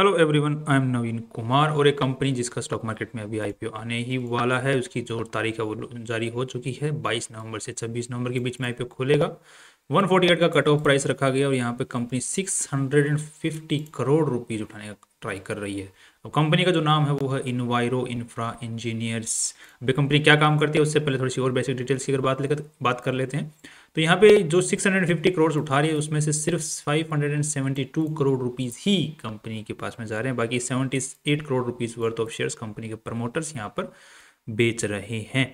Hello everyone I am Naveen Kumar और एक company जिसका स्टॉक मार्केट में अभी आईपीओ आने ही वाला है उसकी जो तारीख है वो जारी हो चुकी है 22 नवंबर से 26 नवंबर के बीच में आईपीओ खोलेगा 148 का कट ऑफ प्राइस रखा गया और यहाँ पे कंपनी 650 करोड़ रुपीज़ उठाने का ट्राई कर रही है तो कंपनी का जो नाम है वो है इनवायरो इंफ्रा इंजीनियर्स अभी कंपनी क्या काम करती है उससे पहले थोड़ी सी और बेसिक डिटेल्स की अगर बात लेकर बात कर लेते हैं तो यहाँ पे जो 650 करोड़ उठा रही है उसमें से सिर्फ 572 करोड़ रुपीस ही कंपनी के पास में जा रहे हैं बाकी 78 crore rupees worth of shares company के प्रमोटर्स यहाँ पर बेच रहे हैं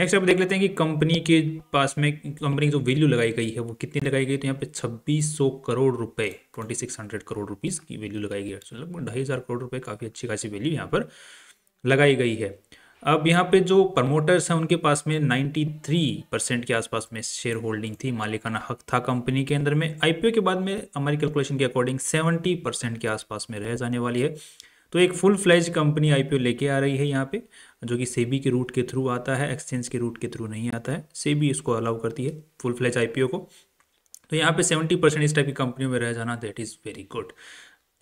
नेक्स्ट आप देख लेते हैं कि कंपनी के पास में कंपनी की जो वैल्यू लगाई गई है वो कितनी लगाई गई तो यहाँ पे 2600 करोड़ रुपए 2600 करोड़ रुपीस की वैल्यू लगाई गई है तो लगभग ढाई हज़ार करोड़ रुपए काफ़ी अच्छी खासी वैल्यू यहाँ पर लगाई गई है अब यहाँ पे जो प्रमोटर्स हैं उनके पास में नाइन्टी परसेंट के आसपास में शेयर होल्डिंग थी मालिकाना हक था कंपनी के अंदर में आईपीओ के बाद में हमारी कैलकुलेशन के अकॉर्डिंग सेवेंटी परसेंट के आसपास में रह जाने वाली है तो एक फुल फ्लैज कंपनी आईपीओ लेके आ रही है यहाँ पे जो कि सेबी के रूट के थ्रू आता है एक्सचेंज के रूट के थ्रू नहीं आता है सेबी इसको अलाउ करती है फुल फ्लैज आईपीओ को तो यहाँ पे सेवेंटी परसेंट इस टाइप की कंपनियों में रह जाना that is very good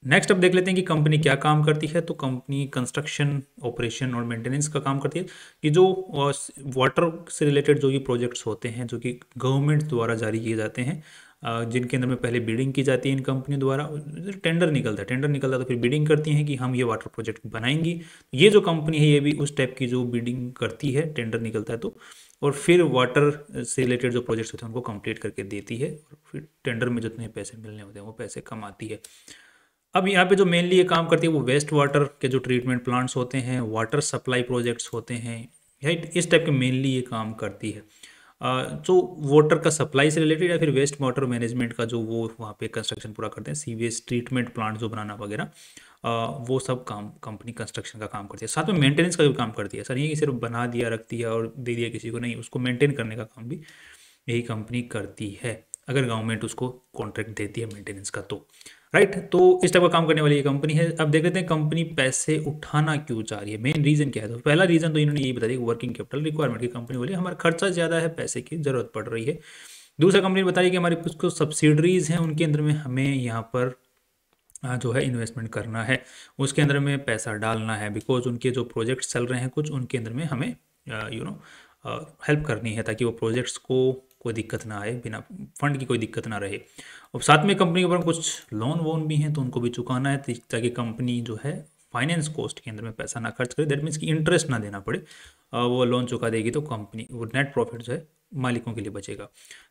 next अब देख लेते हैं कि कंपनी क्या काम करती है तो कंपनी कंस्ट्रक्शन ऑपरेशन और मेंटेनेंस का काम करती है कि जो वाटर से रिलेटेड जो ये प्रोजेक्ट्स होते हैं जो कि गवर्नमेंट द्वारा जारी किए जाते हैं जिनके अंदर में पहले बिडिंग की जाती है इन कंपनियों द्वारा टेंडर निकलता है टेंडर निकलता है तो फिर बिडिंग करती हैं कि हम ये वाटर प्रोजेक्ट बनाएंगी ये जो कंपनी है ये भी उस टाइप की जो बिडिंग करती है टेंडर निकलता है तो और फिर वाटर से रिलेटेड जो प्रोजेक्ट्स होते हैं उनको कंप्लीट करके देती है और फिर टेंडर में जितने पैसे मिलने होते हैं वो पैसे कमाती है अब यहाँ पे जो मेनली ये काम करती है वो वेस्ट वाटर के जो ट्रीटमेंट प्लांट्स होते हैं वाटर सप्लाई प्रोजेक्ट्स होते हैं इस टाइप के मेनली ये काम करती है जो वाटर का सप्लाई से रिलेटेड या फिर वेस्ट वाटर मैनेजमेंट का जो वो वहाँ पे कंस्ट्रक्शन पूरा करते हैं सीवेज ट्रीटमेंट प्लांट जो बनाना वगैरह वो सब काम कंपनी कंस्ट्रक्शन का काम करती है साथ में मेंटेनेंस का भी काम करती है सर ये कि सिर्फ बना दिया रखती है और दे दिया किसी को नहीं उसको मेंटेन करने का काम भी यही कंपनी करती है अगर गवर्नमेंट उसको कॉन्ट्रैक्ट देती है मेंटेनेंस का तो राइट right? तो इस टाइप का काम करने वाली ये कंपनी है अब देख लेते हैं कंपनी पैसे उठाना क्यों चाह रही है मेन रीज़न क्या है तो पहला रीज़न तो इन्होंने यही बता दिया वर्किंग कैपिटल रिक्वायरमेंट की कंपनी बोली हमारा खर्चा ज़्यादा है पैसे की ज़रूरत पड़ रही है दूसरा कंपनी ने बताया कि हमारे कुछ कुछ सब्सिडरीज़ हैं उनके अंदर में हमें यहाँ पर जो है इन्वेस्टमेंट करना है उसके अंदर में पैसा डालना है बिकॉज उनके जो प्रोजेक्ट्स चल रहे हैं कुछ उनके अंदर में हमें यू नो हेल्प करनी है ताकि वो प्रोजेक्ट्स को कोई दिक्कत ना आए बिना फंड की कोई दिक्कत ना रहे और साथ में कंपनी के ऊपर कुछ लोन वोन भी हैं तो उनको भी चुकाना है ताकि कंपनी जो है फाइनेंस कॉस्ट के अंदर में पैसा ना खर्च करे दैट मीन्स कि इंटरेस्ट ना देना पड़े वो लोन चुका देगी तो कंपनी वो नेट प्रॉफिट जो है मालिकों के लिए बचेगा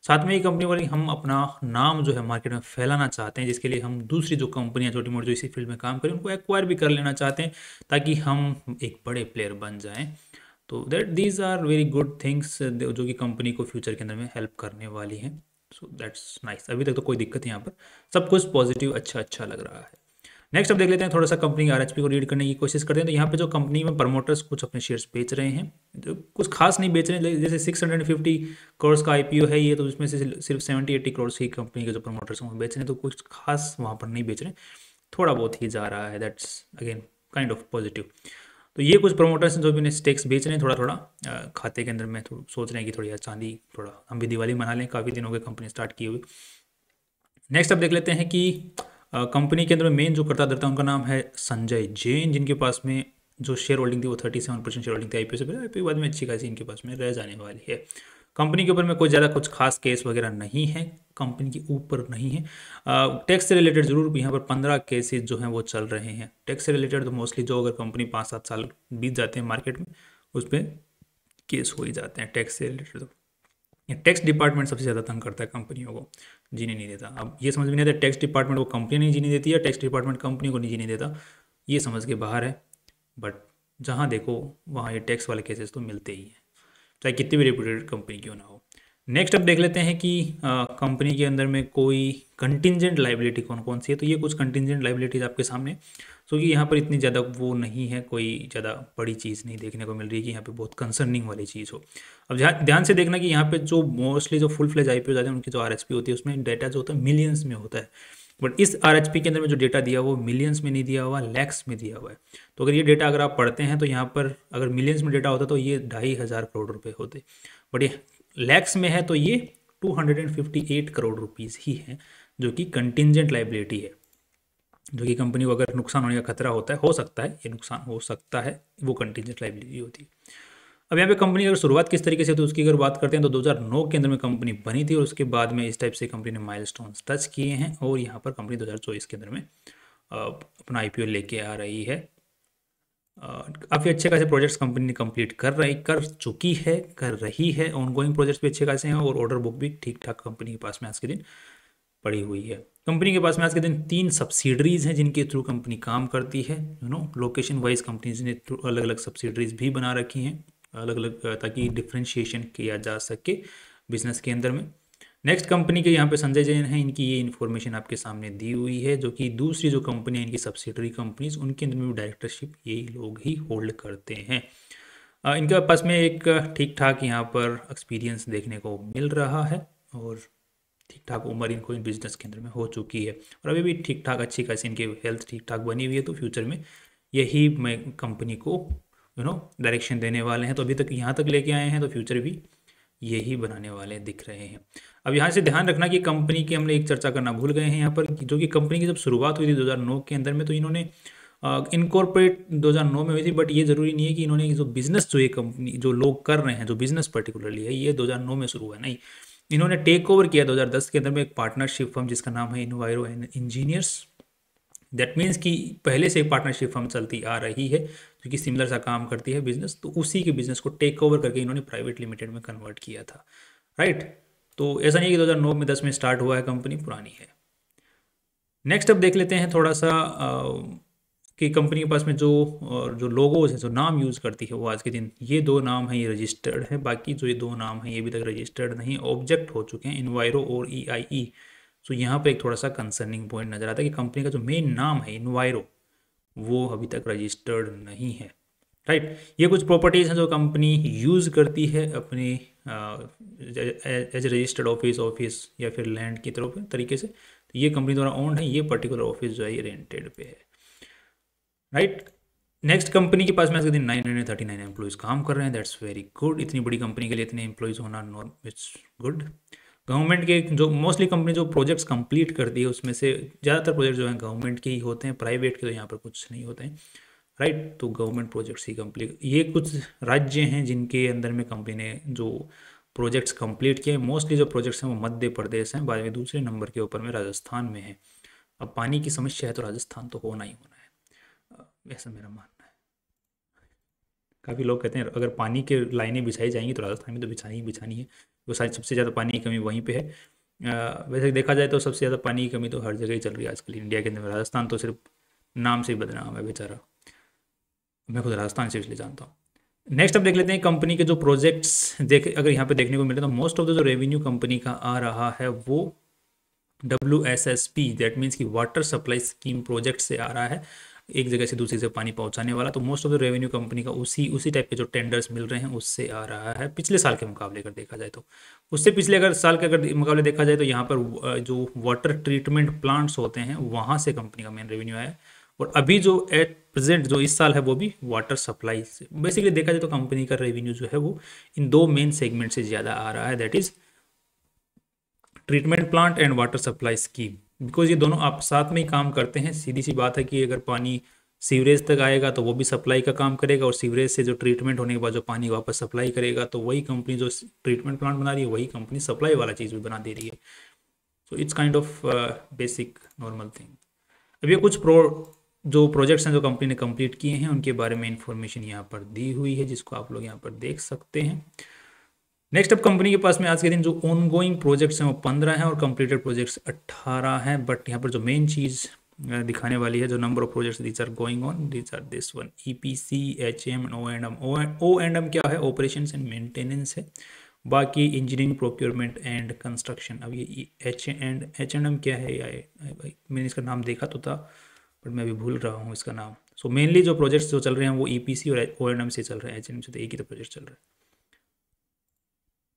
साथ में ये कंपनी वाली हम अपना नाम जो है मार्केट में फैलाना चाहते हैं जिसके लिए हम दूसरी जो कंपनियां छोटी मोटी जो इसी फील्ड में काम करें उनको एक्वायर भी कर लेना चाहते हैं ताकि हम एक बड़े प्लेयर बन जाएं तो that these are very good things जो कि कंपनी को फ्यूचर के अंदर में हेल्प करने वाली हैं सो दैट्स नाइस अभी तक तो कोई दिक्कत है यहाँ पर सब कुछ पॉजिटिव अच्छा अच्छा लग रहा है नेक्स्ट अब देख लेते हैं थोड़ा सा कंपनी के आर को रीड करने की कोशिश करते हैं तो यहाँ पे जो कंपनी में प्रमोटर्स कुछ अपने शेयर्स बेच रहे हैं तो कुछ खास नहीं बेच रहे हैं जैसे 650 करोड़ का आईपीओ है ये तो उसमें से सिर्फ 70 80 करोड़ ही कंपनी के जो प्रमोटर्स हैं वो बेच रहे हैं तो कुछ खास वहाँ पर नहीं बेच रहे थोड़ा बहुत ही जा रहा है that's again kind of positive तो ये कुछ प्रमोटर्स हैं जो भी उन्हें स्टेक्स बेच रहे हैं थोड़ा थोड़ा खाते के अंदर में सोच रहे हैं कि थोड़ी यार चांदी थोड़ा हम भी दिवाली मना लें काफ़ी दिनों के कंपनी स्टार्ट की हुई नेक्स्ट अब देख लेते हैं कि कंपनी के अंदर मेन जो करता धरता उनका नाम है संजय जैन जिनके पास में जो शेयर होल्डिंग थी वो thirty seven percent share holding थी आईपीओ से पहले बाद में अच्छी खासी इनके पास में रह जाने वाली है कंपनी के ऊपर में कोई ज़्यादा कुछ खास केस वगैरह नहीं है कंपनी के ऊपर नहीं है टैक्स से रिलेटेड जरूर यहाँ पर पंद्रह केसेस जो हैं वो चल रहे हैं टैक्स से रिलेटेड तो मोस्टली जो अगर कंपनी पाँच सात साल बीत जाते हैं मार्केट में उस पर केस हो ही जाते हैं टैक्स से रिलेटेड तो टैक्स डिपार्टमेंट सबसे ज़्यादा तंग करता है कंपनियों को जीने नहीं देता अब ये समझ में नहीं आता टैक्स डिपार्टमेंट को कंपनी नहीं जीने देती या टैक्स डिपार्टमेंट कंपनी को नहीं जीने देता ये समझ के बाहर है बट जहाँ देखो वहाँ ये टैक्स वाले केसेस तो मिलते ही हैं चाहे कितनी भी रिप्यूटेड कंपनी क्यों ना हो नेक्स्ट अब देख लेते हैं कि कंपनी के अंदर में कोई कंटिजेंट लाइबिलिटी कौन कौन सी है तो ये कुछ कंटिजेंट लाइबिलिटीज आपके सामने सो कि यहाँ पर इतनी ज़्यादा वो नहीं है कोई ज़्यादा बड़ी चीज़ नहीं देखने को मिल रही है कि यहाँ पे बहुत कंसर्निंग वाली चीज़ हो अब ध्यान से देखना कि यहाँ पे जो मोस्टली जो फुल फ्लेज आई पी जाते हैं उनकी जो आर होती है उसमें डेटा जो होता है मिलियंस में होता है बट इस आर के अंदर में जो डेटा दिया हुआ मिलियंस में नहीं दिया हुआ लैक्स में दिया हुआ है तो अगर ये डेटा अगर आप पढ़ते हैं तो यहाँ पर अगर मिलियंस में डेटा होता तो ये ढाई हज़ार करोड़ रुपये होते बट ये लैक्स में है तो ये 258 करोड़ रुपीज़ ही है जो कि कंटिजेंट लाइबिलिटी है जो कि कंपनी को अगर नुकसान होने का खतरा होता है हो सकता है ये नुकसान हो सकता है वो कंटिजेंट लाइबिलिटी होती है अब यहाँ पे कंपनी अगर शुरुआत किस तरीके से तो उसकी अगर बात करते हैं तो 2009 के अंदर में कंपनी बनी थी और उसके बाद में इस टाइप से कंपनी ने माइलस्टोन्स टच किए हैं और यहाँ पर कंपनी 2024 के अंदर में अपना आईपीओ लेके आ रही है काफ़ी अच्छे खासे प्रोजेक्ट्स कंपनी ने कंप्लीट कर रही कर चुकी है कर रही है ऑनगोइंग प्रोजेक्ट्स भी अच्छे खासे हैं और ऑर्डर बुक भी ठीक ठाक कंपनी के पास में आज के दिन पड़ी हुई है कंपनी के पास में आज के दिन तीन सब्सिडरीज हैं जिनके थ्रू कंपनी काम करती है you know location wise companies ने अलग अलग सब्सिडरीज भी बना रखी हैं अलग अलग ताकि डिफ्रेंशिएशन किया जा सके बिजनेस के अंदर में नेक्स्ट कंपनी के यहाँ पे संजय जैन हैं इनकी ये इन्फॉर्मेशन आपके सामने दी हुई है जो कि दूसरी जो कंपनी है इनकी सब्सिडरी कंपनीज उनके अंदर में डायरेक्टरशिप यही लोग ही होल्ड करते हैं इनके पास में एक ठीक ठाक यहाँ पर एक्सपीरियंस देखने को मिल रहा है और ठीक ठाक उम्र इनको इन बिजनेस के अंदर में हो चुकी है और अभी भी ठीक ठाक अच्छी खासी इनकी हेल्थ ठीक ठाक बनी हुई है तो फ्यूचर में यही मैं कंपनी को यू नो डायरेक्शन देने वाले हैं तो अभी तक यहाँ तक लेके आए हैं तो फ्यूचर भी यही बनाने वाले दिख रहे हैं अब यहाँ से ध्यान रखना कि कंपनी की हमने एक चर्चा करना भूल गए हैं यहाँ पर जो कि कंपनी की जब शुरुआत हुई थी 2009 के अंदर में तो इन्होंने इनकॉर्पोरेट 2009 में हुई थी बट ये ज़रूरी नहीं है कि इन्होंने जो बिज़नेस जो ये कंपनी जो लोग कर रहे हैं जो बिज़नेस पर्टिकुलरली है ये 2009 में शुरू हुआ नहीं इन्होंने टेक ओवर किया 2010 के अंदर में एक पार्टनरशिप फर्म जिसका नाम है इनवायरो इंजीनियर्स दैट मीन्स कि पहले से पार्टनरशिप फर्म चलती आ रही है जो कि सिमिलर सा काम करती है बिजनेस तो उसी के बिजनेस को टेक ओवर करके इन्होंने प्राइवेट लिमिटेड में कन्वर्ट किया था राइट तो ऐसा नहीं कि 2009 में 10 में स्टार्ट हुआ है कंपनी पुरानी है नेक्स्ट अब देख लेते हैं थोड़ा सा आ, कि कंपनी के पास में जो जो लोगोज हैं जो नाम यूज़ करती है वो आज के दिन ये दो नाम हैं ये रजिस्टर्ड है बाकी जो ये दो नाम हैं ये अभी तक रजिस्टर्ड नहीं ऑब्जेक्ट हो चुके हैं इन्वायरो और ई आई ई सो so, यहाँ पर एक थोड़ा सा कंसर्निंग पॉइंट नज़र आता है कि कंपनी का जो मेन नाम है इन्वायरो वो अभी तक रजिस्टर्ड नहीं है राइट right? ये कुछ प्रॉपर्टीज़ हैं जो कंपनी यूज़ करती है अपने एज रजिस्टर्ड ऑफिस ऑफिस या फिर लैंड की तरफ तरीके से तो ये कंपनी द्वारा ओन्ड है ये पर्टिकुलर ऑफिस जो है ये रेंटेड पे है राइट नेक्स्ट कंपनी के पास में आज के दिन nine hundred thirty nine employees काम कर रहे हैं दैट्स वेरी गुड इतनी बड़ी कंपनी के लिए इतने एम्प्लॉयज़ होना नॉर्म इट्स गुड गवर्नमेंट के जो मोस्टली कंपनी जो प्रोजेक्ट्स कंप्लीट करती है उसमें से ज़्यादातर प्रोजेक्ट जो हैं गवर्नमेंट के ही होते हैं प्राइवेट के तो यहाँ पर कुछ नहीं होते हैं राइट तो गवर्नमेंट प्रोजेक्ट्स ही कंप्लीट ये कुछ राज्य हैं जिनके अंदर में कंपनी ने जो प्रोजेक्ट्स कंप्लीट किए मोस्टली जो प्रोजेक्ट्स हैं वो मध्य प्रदेश हैं बाद में दूसरे नंबर के ऊपर में राजस्थान में है अब पानी की समस्या है तो राजस्थान तो होना ही होना है ऐसा मेरा मानना काफ़ी लोग कहते हैं अगर पानी के लाइनें बिछाई जाएंगी तो राजस्थान में तो बिछानी बिछानी है वो सारी सबसे ज़्यादा पानी की कमी वहीं पे है आ, वैसे देखा जाए तो सबसे ज़्यादा पानी की कमी तो हर जगह ही चल रही है आजकल इंडिया के अंदर राजस्थान तो सिर्फ नाम से ही बदनाम है बेचारा मैं खुद राजस्थान से इसलिए जानता हूँ नेक्स्ट अब देख लेते हैं कंपनी के जो प्रोजेक्ट्स देख अगर यहाँ पे देखने को मिले तो मोस्ट ऑफ द जो रेवेन्यू कंपनी का आ रहा है वो W S S P that means की वाटर सप्लाई स्कीम प्रोजेक्ट से आ रहा है एक जगह से दूसरी जगह पानी पहुंचाने वाला तो most of the revenue company का उसी उसी टाइप के जो टेंडर्स मिल रहे हैं उससे आ रहा है पिछले साल के मुकाबले अगर देखा जाए तो उससे पिछले अगर साल के अगर मुकाबले देखा जाए तो यहाँ पर जो वाटर ट्रीटमेंट प्लांट्स होते हैं वहाँ से कंपनी का मेन रेवेन्यू आया और अभी जो एट प्रेजेंट जो इस साल है वो भी वाटर सप्लाई से बेसिकली देखा जाए तो कंपनी का रेवेन्यू जो है वो इन दो मेन सेगमेंट से ज़्यादा आ रहा है that is treatment plant and water supply scheme because ये दोनों आप साथ में ही काम करते हैं सीधी सी बात है कि अगर पानी सीवरेज तक आएगा तो वो भी सप्लाई का काम करेगा और सीवरेज से जो ट्रीटमेंट होने के बाद जो पानी वापस सप्लाई करेगा तो वही कंपनी जो ट्रीटमेंट प्लांट बना रही है वही कंपनी सप्लाई वाला चीज़ भी बना दे रही है so it's kind of basic normal thing अब ये कुछ प्रो जो प्रोजेक्ट्स हैं जो कंपनी ने कंप्लीट किए हैं उनके बारे में इन्फॉर्मेशन यहाँ पर दी हुई है जिसको आप लोग यहाँ पर देख सकते हैं नेक्स्ट अब कंपनी के पास में आज के दिन जो ऑनगोइंग प्रोजेक्ट्स हैं वो पंद्रह हैं और कंप्लीटेड प्रोजेक्ट्स अट्ठारह हैं बट यहाँ पर जो मेन चीज़ दिखाने वाली है जो number of projects these are going on these are this one E P C H M O and M O and M क्या है ऑपरेशन एंड मेंटेनेंस है बाकी इंजीनियरिंग प्रोक्योरमेंट एंड कंस्ट्रक्शन अब ये H and H and M क्या है या भाई मैंने इसका नाम देखा तो था बट मैं अभी भूल रहा हूँ इसका नाम सो so मेनली जो प्रोजेक्ट्स जो चल रहे हैं वो ई पी सी और ओ एंड एम से चल रहे हैं एच एन एम से तो एक ही तो प्रोजेक्ट चल रहा है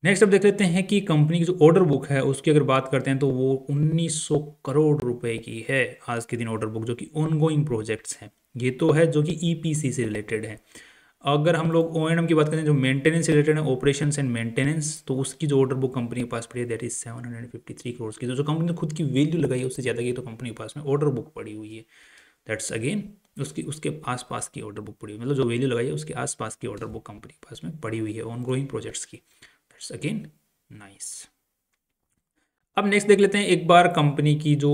नेक्स्ट अब देख लेते हैं कि कंपनी की जो ऑर्डर बुक है उसकी अगर बात करते हैं तो वो 1900 करोड़ रुपए की है आज के दिन ऑर्डर बुक जो कि ऑनगोइंग प्रोजेक्ट्स हैं ये तो है जो कि ईपीसी e से रिलेटेड है अगर हम लोग ओ की बात करें जो मेंटेनेंस रिलेटेड है ऑपरेशन एंड मेंटेनेंस तो उसकी जो ऑर्डर बुक कंपनी के पास पड़ी है that is seven hundred fifty three crore की तो जो कंपनी ने खुद की वैल्यू लगाई है उससे ज़्यादा की तो कंपनी के पास में ऑर्डर बुक पड़ी हुई है दैट्स अगेन उसकी उसके आस पास की ऑर्डर बुक पड़ी हुई मतलब जो वैल्यू लगाई है उसके आस पास की ऑर्डर बुक कंपनी के पास में पड़ी हुई है ऑन प्रोजेक्ट्स की इट्स अगेन नाइस अब नेक्स्ट देख लेते हैं एक बार कंपनी की जो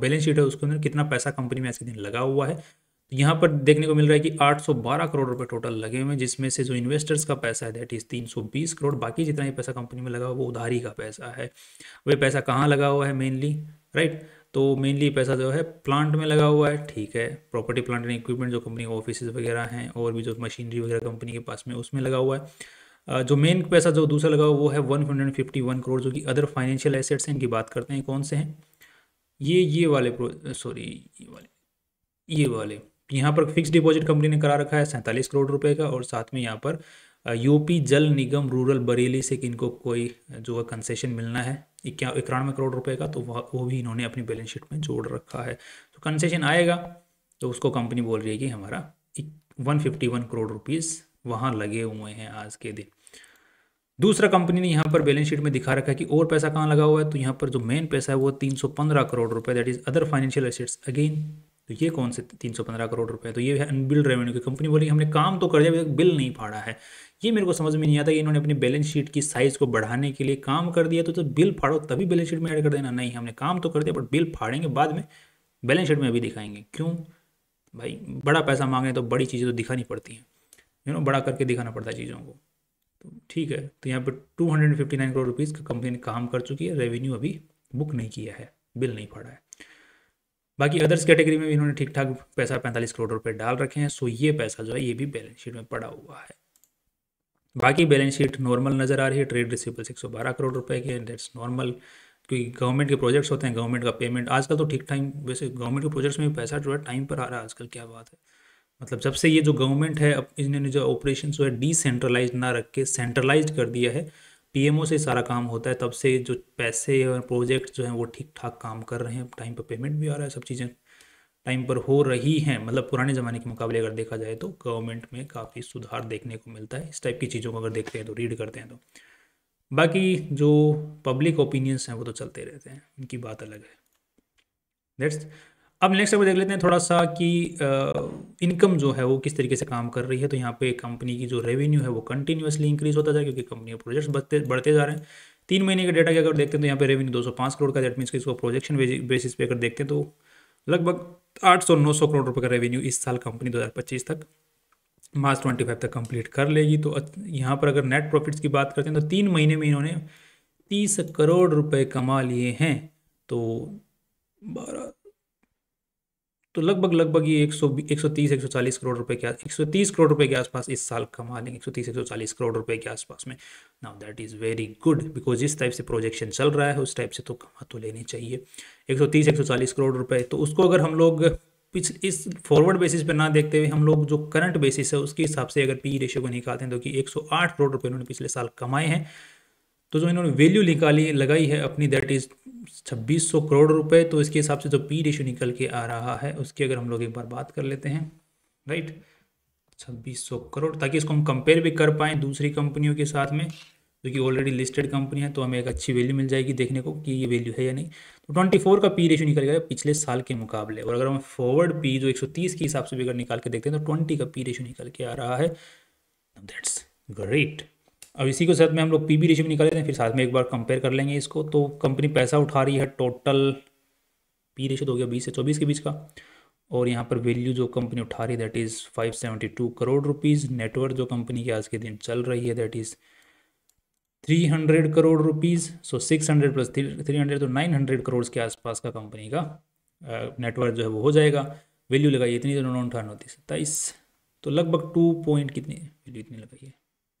बैलेंस शीट है उसके अंदर कितना पैसा कंपनी में आज के दिन लगा हुआ है तो यहाँ पर देखने को मिल रहा है कि 812 करोड़ रुपए टोटल लगे हुए हैं जिसमें से जो इन्वेस्टर्स का पैसा है दैट इज़ 320 करोड़ बाकी जितना ही पैसा कंपनी में लगा हुआ वो उधारी का पैसा है वह पैसा कहाँ लगा हुआ है मेनली राइट तो मेनली पैसा जो है प्लांट में लगा हुआ है ठीक है प्रॉपर्टी प्लांट एंड इक्विपमेंट जो कंपनी ऑफिस वगैरह हैं और भी जो मशीनरी वगैरह कंपनी के पास में उसमें लगा हुआ है जो मेन पैसा जो दूसरा लगा हुआ वो है one hundred fifty one crore जो कि अदर फाइनेंशियल एसेट्स हैं इनकी बात करते हैं कौन से हैं ये ये वाले सॉरी ये वाले ये वाले यहाँ पर फिक्स डिपॉजिट कंपनी ने करा रखा है सैंतालीस करोड़ रुपए का और साथ में यहाँ पर यूपी जल निगम रूरल बरेली से इनको कोई जो है कंसेशन मिलना है इक्या इक्यानवे करोड़ रुपए का तो वो भी इन्होंने अपनी बैलेंस शीट में जोड़ रखा है तो कंसेशन आएगा तो उसको कंपनी बोल रही है कि हमारा one fifty one crore rupees वहाँ लगे हुए हैं आज के दिन दूसरा कंपनी ने यहाँ पर बैलेंस शीट में दिखा रखा है कि और पैसा कहाँ लगा हुआ है तो यहाँ पर जो मेन पैसा है वो 315 करोड़ रुपए that is other financial assets again तो ये कौन से 315 करोड़ रुपए तो ये है अनबिल्ड रेवेन्यू की कंपनी बोली हमने काम तो कर दिया अभी तक बिल नहीं फाड़ा है ये मेरे को समझ में नहीं आता कि इन्होंने अपनी बैलेंस शीट की साइज़ को बढ़ाने के लिए काम कर दिया तो, तो बिल फाड़ो तभी बैलेंस शीट में ऐड कर देना नहीं हमने काम तो कर दिया बट बिल फाड़ेंगे बाद में बैलेंस शीट में अभी दिखाएंगे क्यों भाई बड़ा पैसा मांगे तो बड़ी चीज़ें तो दिखानी पड़ती हैं यू नो बड़ा करके दिखाना पड़ता है चीज़ों को तो ठीक है तो यहाँ पर two hundred fifty nine crore rupees का कंपनी ने काम कर चुकी है रेवेन्यू अभी बुक नहीं किया है बिल नहीं पड़ा है बाकी अदर्स कैटेगरी में भी इन्होंने ठीक ठाक पैसा पैंतालीस करोड़ रुपए डाल रखे हैं सो ये पैसा जो है ये भी बैलेंस शीट में पड़ा हुआ है बाकी बैलेंस शीट नॉर्मल नज़र आ रही है ट्रेड रिसिपल 112 करोड़ रुपए के दैट्स नॉर्मल क्योंकि गवर्नमेंट के प्रोजेक्ट्स होते हैं गवर्नमेंट का पेमेंट आजकल तो ठीक टाइम वैसे गवर्नमेंट के प्रोजेक्ट्स में पैसा जो है टाइम पर आ रहा है आजकल क्या बात है मतलब जब से ये जो गवर्नमेंट है अब इन्होंने जो ऑपरेशन जो है डिसेंट्रलाइज ना रख के सेंट्रलाइज कर दिया है पीएमओ से सारा काम होता है तब से जो पैसे और प्रोजेक्ट जो हैं वो ठीक ठाक काम कर रहे हैं टाइम पर पेमेंट भी आ रहा है सब चीज़ें टाइम पर हो रही हैं मतलब पुराने ज़माने के मुकाबले अगर देखा जाए तो गवर्नमेंट में काफ़ी सुधार देखने को मिलता है इस टाइप की चीज़ों को अगर देखते हैं तो रीड करते हैं तो बाकी जो पब्लिक ओपिनियंस हैं वो तो चलते रहते हैं उनकी बात अलग है नेक्स्ट अब नेक्स्ट देख लेते हैं थोड़ा सा कि इनकम जो है वो किस तरीके से काम कर रही है तो यहाँ पे कंपनी की जो रेवेन्यू है वो कंटिन्यूसली इंक्रीज होता जाए क्योंकि कंपनी के प्रोजेक्ट्स बढ़ते बढ़ते जा रहे हैं तीन महीने के डेटा के अगर देखते हैं तो यहाँ पे रेवेन्यू 205 करोड़ का दैट मीन्स कि इसको प्रोजेक्शन बेसिस पे अगर देखते हैं तो लगभग नौ सौ करोड़ रुपये का रेवेन्यू इस साल कंपनी पच्चीस तक मार्च फाइव तक कंप्लीट कर लेगी तो यहाँ पर अगर नेट प्रॉफिट्स की बात करते हैं तो तीन महीने में इन्होंने तीस करोड़ रुपये कमा लिए हैं तो बारह तो लगभग लगभग ये 100 130 140 करोड़ रुपए के 130 करोड़ रुपए के आसपास इस साल कमा लेंगे 130 140 करोड़ रुपए के आसपास में now that is very good because जिस टाइप से प्रोजेक्शन चल रहा है उस टाइप से तो कमा तो लेनी चाहिए 130 140 करोड़ रुपए तो उसको अगर हम लोग पिछले इस फॉरवर्ड बेसिस पे ना देखते हुए हम लोग जो करंट बेसिस है उसके हिसाब से अगर पी रेशियो e को निकालते हैं तो कि 108 करोड़ रुपए उन्होंने पिछले साल कमाए हैं तो जो इन्होंने वैल्यू निकाली लगाई है अपनी दैट इज़ छब्बीस सौ करोड़ रुपए तो इसके हिसाब से जो पी रेशो निकल के आ रहा है उसकी अगर हम लोग एक बार बात कर लेते हैं राइट छब्बीस सौ करोड़ ताकि इसको हम कंपेयर भी कर पाएँ दूसरी कंपनियों के साथ में जो कि ऑलरेडी लिस्टेड कंपनी है तो हमें एक अच्छी वैल्यू मिल जाएगी देखने को कि ये वैल्यू है या नहीं तो ट्वेंटी फोर का पी रेशो निकल गया पिछले साल के मुकाबले और अगर हम फॉरवर्ड पी जो एक सौ तीस के हिसाब से भी अगर निकाल के देखते हैं तो ट्वेंटी का पी रेशो निकल के आ रहा है दैट्स ग्रेट अब इसी के साथ में हम लोग पी बी रेशियो भी निकाल लेते हैं फिर साथ में एक बार कंपेयर कर लेंगे इसको तो कंपनी पैसा उठा रही है टोटल पी रेशियो तो हो गया बीस से चौबीस के बीच का और यहाँ पर वैल्यू जो कंपनी उठा रही है that is five seventy two crore rupees network जो कंपनी की आज के दिन चल रही है that is three hundred crore rupees so six hundred plus three hundred तो नाइन हंड्रेड करोड़ के आसपास का कंपनी का नेटवर्क जो है वो हो जाएगा वैल्यू लगाइए इतनी जो तो नौ अठानवे सत्ताईस तो लगभग टू पॉइंट कितनी वैल्यू इतनी लगाइए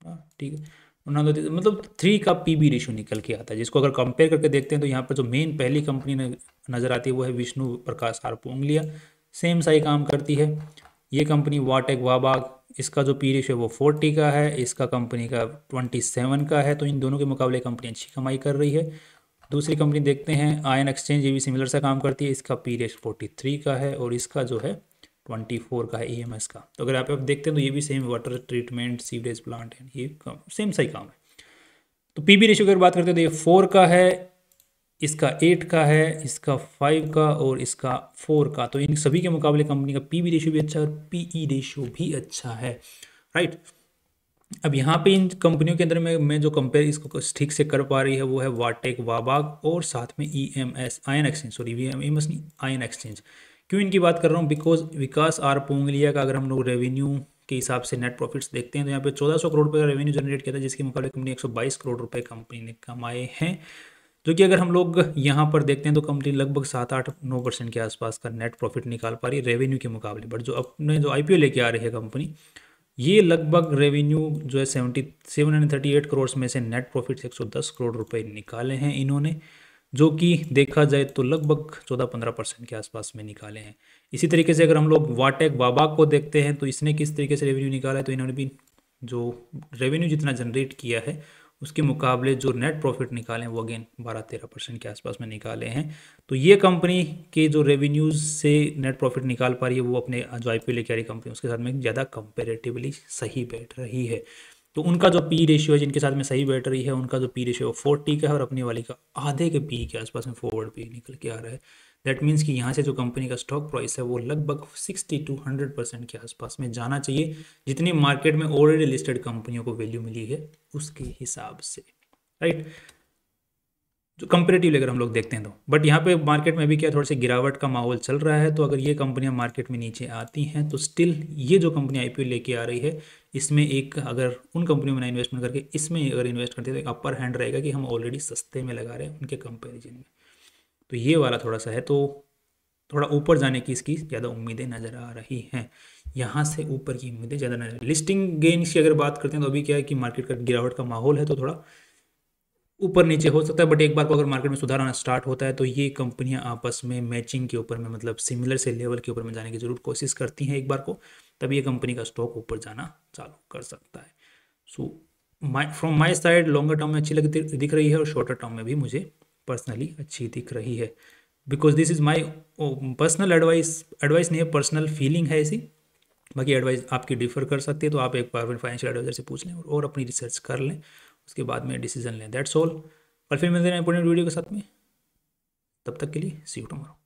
हाँ, ठीक है मतलब थ्री का पी बी रेशो निकल के आता है जिसको अगर कंपेयर करके देखते हैं तो यहाँ पर जो मेन पहली कंपनी नज़र आती है वो है विष्णु प्रकाश आर पोंगलिया सेम सही काम करती है ये कंपनी वाटेक वाबाग इसका जो पी रेशो है वो फोर्टी का है इसका कंपनी का ट्वेंटी सेवन का है तो इन दोनों के मुकाबले कंपनी अच्छी कमाई कर रही है दूसरी कंपनी देखते हैं आयन एक्सचेंज ये भी सिमिलर सा काम करती है इसका पी रेश फोर्टी थ्री का है और इसका जो है ट्वेंटी फोर का है ई एम एस का तो अगर आप आप देखते हैं तो ये भी same water treatment sewerage plant है ये काम सेम सही काम है तो पी बी रेशियो की अगर बात करते हैं तो ये फोर का है इसका एट का है इसका फाइव का और इसका फोर का तो इन सभी के मुकाबले कंपनी का पी बी रेशियो भी अच्छा है और पी ई रेशियो भी अच्छा है राइट अब यहाँ पे इन कंपनियों के अंदर में मैं जो कंपेयर इसको ठीक से कर पा रही है वो है वाटेक वाबाग और साथ में E M S ion exchange sorry V M S नहीं आयन एक्सचेंज क्यों इनकी बात कर रहा हूँ बिकॉज विकास आर पोंगलिया का अगर हम लोग रेवेन्यू के हिसाब से नेट प्रॉफिट्स देखते हैं तो यहाँ पे 1400 करोड़ रुपये का रेवेन्यू जनरेट किया था जिसके मुकाबले कंपनी 122 करोड़ रुपए कंपनी ने कमाए हैं जो कि अगर हम लोग यहाँ पर देखते हैं तो कंपनी लगभग सात आठ नौ परसेंट के आसपास का नेट प्रॉफिट निकाल पा रही है रेवेन्यू के मुकाबले बट जो अपने जो आई लेके आ रही है कंपनी ये लगभग रेवेन्यू जो है seventy seven thirty eight crore में से नेट प्रॉफिट एक सौ दस करोड़ रुपये निकाले हैं इन्होंने जो कि देखा जाए तो लगभग 14-15 परसेंट के आसपास में निकाले हैं इसी तरीके से अगर हम लोग वाटेक बाबा को देखते हैं तो इसने किस तरीके से रेवेन्यू निकाला है तो इन्होंने भी जो रेवेन्यू जितना जनरेट किया है उसके मुकाबले जो नेट प्रॉफिट निकाले वो अगेन बारह तेरह परसेंट के आसपास में निकाले हैं तो ये कंपनी के जो रेवेन्यूज से नेट प्रॉफिट निकाल पा रही है वो अपने जो आई पी लेके आ रही कंपनी उसके साथ में ज़्यादा कंपेरेटिवली सही बैठ रही है तो उनका जो पी रेशियो है जिनके साथ में सही बैटरी है उनका जो पी रेशियो फोर्टी का है और अपने वाली का आधे के पी के आसपास में फॉरवर्ड पी निकल के आ रहा है दैट मीन्स कि यहाँ से जो कंपनी का स्टॉक प्राइस है वो लगभग सिक्सटी टू हंड्रेड परसेंट के आसपास में जाना चाहिए जितनी मार्केट में ऑलरेडी लिस्टेड कंपनियों को वैल्यू मिली है उसके हिसाब से राइट जो कंपेरेटिवली अगर हम लोग देखते हैं तो बट यहाँ पे मार्केट में भी क्या थोड़ा सा गिरावट का माहौल चल रहा है तो अगर ये कंपनियाँ मार्केट में नीचे आती हैं तो स्टिल ये जो कंपनी आई लेके आ रही है इसमें एक अगर उन कंपनियों में ना इन्वेस्टमेंट करके इसमें अगर इन्वेस्ट करते हैं तो एक अपर हैंड रहेगा कि हम ऑलरेडी सस्ते में लगा रहे हैं उनके कंपेरिजन में तो ये वाला थोड़ा सा है तो थोड़ा ऊपर जाने की इसकी ज़्यादा उम्मीदें नज़र आ रही हैं यहाँ से ऊपर की उम्मीदें ज़्यादा नजर लिस्टिंग गेन्स की अगर बात करते हैं तो अभी क्या है कि मार्केट का गिरावट का माहौल है तो थोड़ा ऊपर नीचे हो सकता है बट एक बार को अगर मार्केट में सुधार आना स्टार्ट होता है तो ये कंपनियां आपस में मैचिंग के ऊपर में मतलब सिमिलर से लेवल के ऊपर में जाने की जरूर कोशिश करती हैं एक बार को तब ये कंपनी का स्टॉक ऊपर जाना चालू कर सकता है so my from my side longer term में अच्छी लगती दिख रही है और शॉर्टर टर्म में भी मुझे पर्सनली अच्छी दिख रही है because this is my personal advice advice नहीं है पर्सनल फीलिंग है ऐसी बाकी एडवाइस आपकी डिफर कर सकती है तो आप एक बार फाइनेंशियल एडवाइजर से पूछ लें और अपनी रिसर्च कर लें उसके बाद में डिसीजन लें दैट्स ऑल कल फिर मिलते हैं इंपोर्टेंट वीडियो के साथ में तब तक के लिए सी यू टुमारो